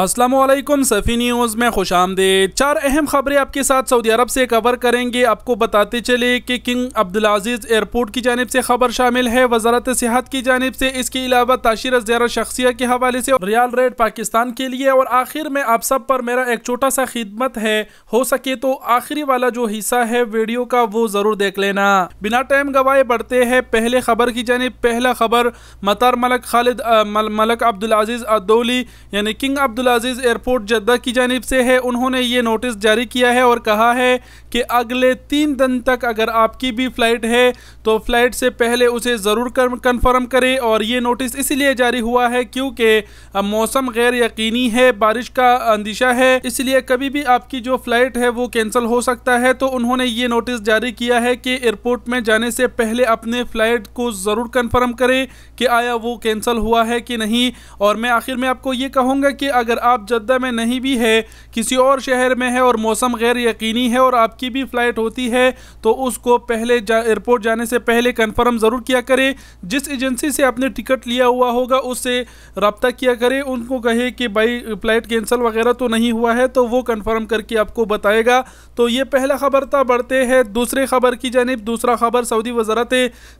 Aslam सफ़ी news में खुश आमदेद चार अहम खबरें आपके साथ सऊदी अरब से कवर करेंगे आपको बताते चले कि किंग अब्दुलज़ीज़ एयरपोर्ट की जानब से खबर शामिल है वजारत सेहत की जानब से इसके अलावा ताशीर ज़्यारा शख्सिया के हवाले से रियाल रेड पाकिस्तान के लिए और आखिर में आप सब पर मेरा एक छोटा सा खिदमत है हो सके तो आखिरी वाला जो हिस्सा है वीडियो का वो ज़रूर देख लेना बिना टाइम गवाए बढ़ते हैं पहले खबर की जानब पहला खबर मतार मलक खालिद मलक अजीज अदौली यानी King Abdul Abdul Aziz airport Jeddah की जानब से है उन्होंने ये नोटिस जारी किया है और कहा है कि अगले तीन दिन तक अगर आपकी भी फ़्लाइट है तो फ़्लाइट से पहले उसे ज़रूर कन्फर्म करें और ये नोटिस इसलिए जारी हुआ है क्योंकि मौसम गैर यकीनी है बारिश का अंदेशा है इसलिए कभी भी आपकी जो फ़्लाइट है वो कैंसिल हो सकता है तो उन्होंने ये नोटिस जारी किया है कि एयरपोर्ट में जाने से पहले अपने फ़्लाइट को ज़रूर कन्फर्म करें कि आया वो कैंसिल हुआ है कि नहीं और मैं आखिर में आपको ये कहूँगा कि अगर अगर आप जद्दा में नहीं भी है किसी और शहर में है और मौसम गैर यकीनी है और आपकी भी फ़्लाइट होती है तो उसको पहले जा, एयरपोर्ट जाने से पहले कन्फर्म ज़रूर किया करें जिस एजेंसी से आपने टिकट लिया हुआ होगा उससे रबता किया करें उनको कहे कि भाई फ़्लाइट कैंसिल वगैरह तो नहीं हुआ है तो वो कन्फर्म करके आपको बताएगा तो ये पहला खबर था बढ़ते हैं दूसरे खबर की जानब दूसरा खबर सऊदी वजारत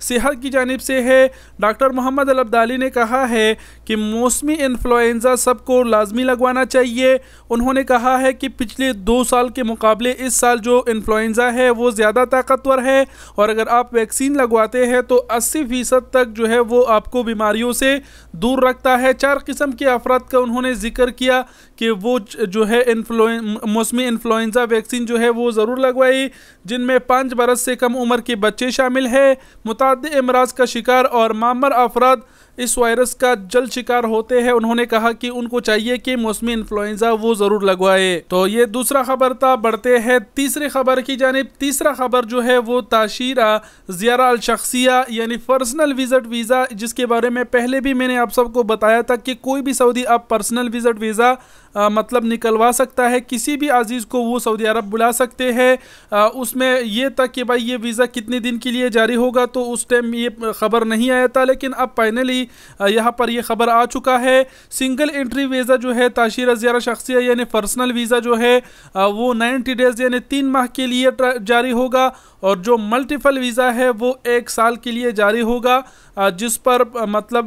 सेहत की जानब से है डॉक्टर मोहम्मद अलबदाली ने कहा है कि मौसमी इन्फ्लुएंजा सबको लाजमी लाजमी लगवाना चाहिए उन्होंने कहा है कि पिछले दो साल के मुकाबले इस साल जो इन्फ्लुन्ज़ा है वो ज़्यादा ताकतवर है और अगर आप वैक्सीन लगवाते हैं तो अस्सी फ़ीसद तक जो है वो आपको बीमारियों से दूर रखता है चार किस्म के अफराद का उन्होंने जिक्र किया कि वो जो है इन्फ्लुएं मौसमी इन्फ्लुन्ज़ा वैक्सीन जो है वो ज़रूर लगवाई जिनमें पाँच बरस से कम उम्र के बच्चे शामिल हैं मुतद अमराज का शिकार और मामर अफराद इस वायरस का जल्द शिकार होते हैं उन्होंने कहा कि उनको चाहिए के मौसमी इन्फ्लुएंजा वो जरूर लगवाए तो ये दूसरा खबर था बढ़ते हैं तीसरी खबर की जानब तीसरा खबर जो है वो ताशीरा जियारा अल शख्सिया यानी पर्सनल विजिट वीज़ा जिसके बारे में पहले भी मैंने आप सबको बताया था कि कोई भी सऊदी अब पर्सनल विजिट वीज़ा आ, मतलब निकलवा सकता है किसी भी अजीज़ को वो सऊदी अरब बुला सकते हैं उसमें यह था कि भाई ये वीज़ा कितने दिन के लिए जारी होगा तो उस टाइम ये खबर नहीं आया था लेकिन अब फाइनली यहाँ पर यह खबर आ चुका है सिंगल एंट्री वीज़ा जो है ताशीर ज़्यारा शख्सिया यानी पर्सनल वीज़ा जो है वो नाइन्टी डेज़ यानी तीन माह के लिए जारी होगा और जो मल्टीपल वीज़ा है वो एक साल के लिए जारी होगा जिस पर मतलब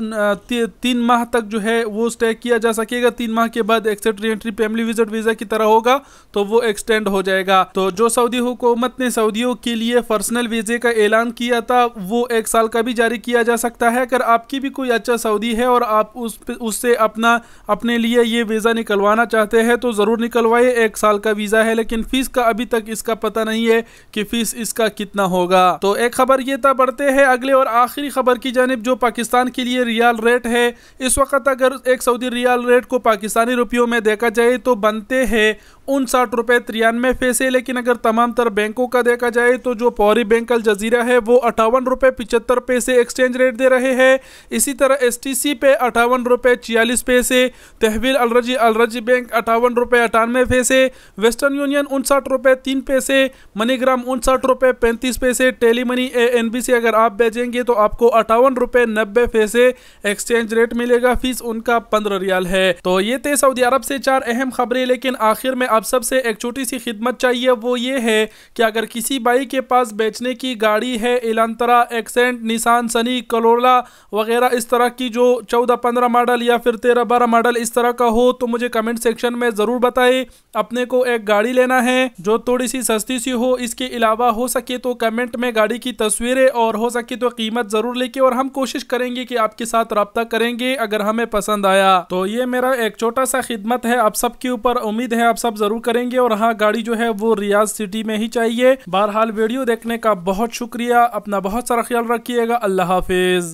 ती, तीन माह तक जो है वो स्टे किया जा सकेगा तीन माह के बाद एक्सेट re entry family visit visa की तरह होगा तो वो एक्सटेंड हो जाएगा तो जो सऊदी हुकूमत ने सऊदियों के लिए पर्सनल वीज़े का ऐलान किया था वो एक साल का भी जारी किया जा सकता है अगर आपकी भी कोई अच्छा सऊदी है और आप उससे उस अपना अपने लिए लिए वीज़ा निकलवाना चाहते हैं तो ज़रूर निकलवाइए एक साल का वीज़ा है लेकिन फीस का अभी तक इसका पता नहीं है कि फीस इसका कितना होगा तो एक खबर ये था बढ़ते हैं अगले और आखिरी खबर की जानब जो पाकिस्तान के लिए रियाल रेट है इस वक्त अगर एक सऊदी रियाल रेट को पाकिस्तानी रुपयों में देखा जाए तो बनते हैं उनसठ रुपये तिरानवे पैसे लेकिन अगर तमाम तर बैंकों का देखा जाए तो जो पौरी बैंक अल जजीरा है वो अठावन रुपये पिचहत्तर पैसे एक्सचेंज रेट दे रहे हैं इसी तरह एस टी सी पे अठावन रुपये छियालीस पैसे तहवील अलरजी अलरजी बैंक अठावन रुपये अठानवे पैसे वेस्टर्न यूनियन उनसठ रुपये तीन पैसे मनीग्राम उनसठ रुपये पैंतीस पैसे टेली मनी ए एन बी सी अगर आप बेचेंगे तो आपको अठावन रुपये नब्बे पैसे एक्सचेंज रेट मिलेगा फीस उनका पंद्रह रियाल है तो ये थे सऊदी अरब से चार अहम खबरें लेकिन आखिर में आप सबसे एक छोटी सी खिदमत चाहिए वो ये है कि अगर किसी बाई के पास बेचने की गाड़ी है एलानतरा एक्सेंट निशान सनी कलोला वगैरह इस तरह की जो चौदह पंद्रह मॉडल या फिर तेरह बारह मॉडल इस तरह का हो तो मुझे कमेंट सेक्शन में ज़रूर बताएं अपने को एक गाड़ी लेना है जो थोड़ी सी सस्ती सी हो इसके अलावा हो सके तो कमेंट में गाड़ी की तस्वीरें और हो सके तो कीमत ज़रूर लेके और हम कोशिश करेंगे कि आपके साथ रब्ता करेंगे अगर हमें पसंद आया तो ये मेरा एक छोटा सा खिदमत है आप सबके ऊपर उम्मीद है आप सब ज़रूर करेंगे और हाँ गाड़ी जो है वो रियाज सिटी में ही चाहिए बहरहाल वीडियो देखने का बहुत शुक्रिया अपना बहुत सारा ख्याल रखिएगा अल्लाह हाफिज़